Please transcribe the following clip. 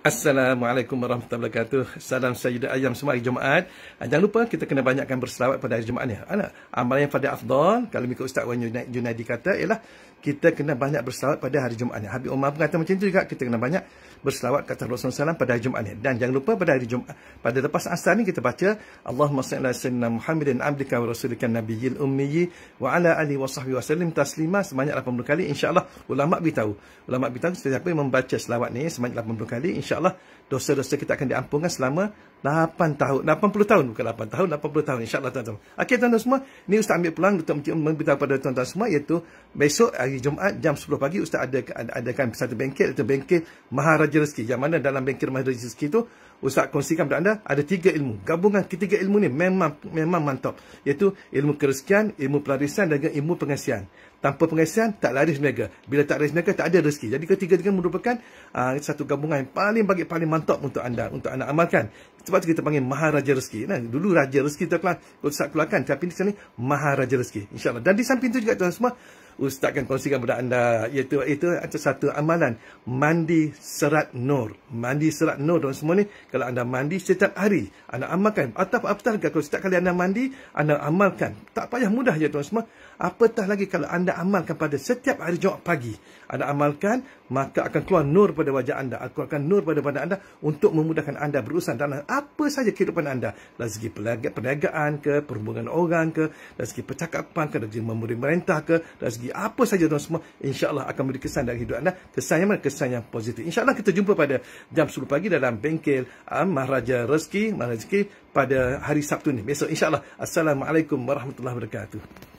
Assalamualaikum warahmatullahi wabarakatuh. Salam sayyidah ayam semua hari Jumaat. Ah, jangan lupa kita kena banyakkan berselawat pada hari Jumaat ni. Ala, ah, amalan yang paling afdal kalau mengikut Ustaz Wan Junaidi kata ialah kita kena banyak berselawat pada hari Jumaat ni. Habib Umar pun kata macam tu juga kita kena banyak berselawat kata Rasulullah SAW pada hari Jumaat ni. Dan jangan lupa pada hari Jumaat, pada lepas asar ni kita baca Allahumma salli ala sayyidina Muhammadin abdika wa rasulika nabiyil ummiyi wa ala ali wa sahbihi wa sallim taslima sebanyak 80 kali insyaallah ulama beritahu. Ulama beritahu setiap yang membaca selawat ni sebanyak 80 kali insyaallah dosa-dosa kita akan diampunkan selama 8 tahun. 80 tahun bukan 8 tahun, 80 tahun insyaallah tuan-tuan. Okey tuan-tuan semua, ni ustaz ambil pulang untuk memberitahu kepada tuan-tuan semua iaitu besok hari Jumaat jam 10 pagi ustaz ada adakan satu bengkel atau bengkel Maharaja majlis rezeki. Yang mana dalam bengkel majlis rezeki tu Ustaz kongsikan kepada anda ada tiga ilmu. Gabungan ketiga ilmu ni memang memang mantap. Iaitu ilmu kerezekian, ilmu pelarisan dan juga ilmu pengasihan. Tanpa pengasihan tak laris niaga. Bila tak laris niaga tak ada rezeki. Jadi ketiga-tiga merupakan aa, ah, satu gabungan yang paling bagi paling mantap untuk anda untuk anda amalkan. Sebab tu kita panggil maharaja rezeki. Nah, dulu raja rezeki tu kelas Ustaz keluarkan tapi ni sekarang ni maharaja rezeki. Insyaallah. Dan di samping tu juga tuan semua Ustaz akan kongsikan kepada anda iaitu itu antara satu amalan mandi serat nur. Mandi serat nur dan semua ni kalau anda mandi setiap hari anda amalkan atau apatah lagi kalau setiap kali anda mandi anda amalkan. Tak payah mudah ya tuan semua. Apatah lagi kalau anda amalkan pada setiap hari jumat pagi. Anda amalkan maka akan keluar nur pada wajah anda. Aku akan nur pada badan anda untuk memudahkan anda berurusan dalam apa saja kehidupan anda. Dari segi perniagaan ke, perhubungan orang ke, dari segi percakapan ke, dari segi memerintah ke, dari segi apa saja tuan semua insyaallah akan memberi kesan dalam hidup anda kesan yang mana kesan yang positif insyaallah kita jumpa pada jam 10 pagi dalam bengkel uh, Maharaja Rezeki Maharaja Rezeki pada hari Sabtu ni besok insyaallah assalamualaikum warahmatullahi wabarakatuh